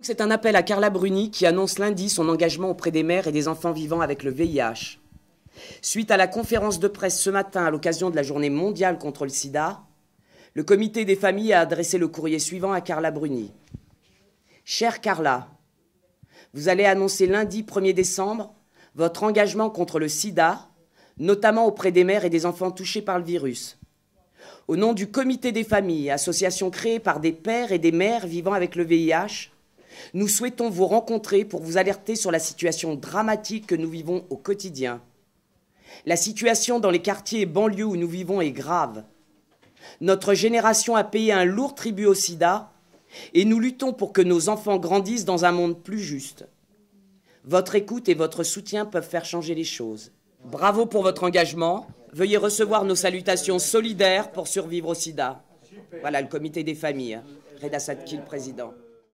C'est un appel à Carla Bruni qui annonce lundi son engagement auprès des mères et des enfants vivant avec le VIH. Suite à la conférence de presse ce matin à l'occasion de la journée mondiale contre le sida, le comité des familles a adressé le courrier suivant à Carla Bruni. Chère Carla, vous allez annoncer lundi 1er décembre votre engagement contre le sida, notamment auprès des mères et des enfants touchés par le virus. Au nom du comité des familles, association créée par des pères et des mères vivant avec le VIH, nous souhaitons vous rencontrer pour vous alerter sur la situation dramatique que nous vivons au quotidien. La situation dans les quartiers et banlieues où nous vivons est grave. Notre génération a payé un lourd tribut au sida et nous luttons pour que nos enfants grandissent dans un monde plus juste. Votre écoute et votre soutien peuvent faire changer les choses. Bravo pour votre engagement. Veuillez recevoir nos salutations solidaires pour survivre au sida. Voilà le comité des familles. Reda Sadkil, président.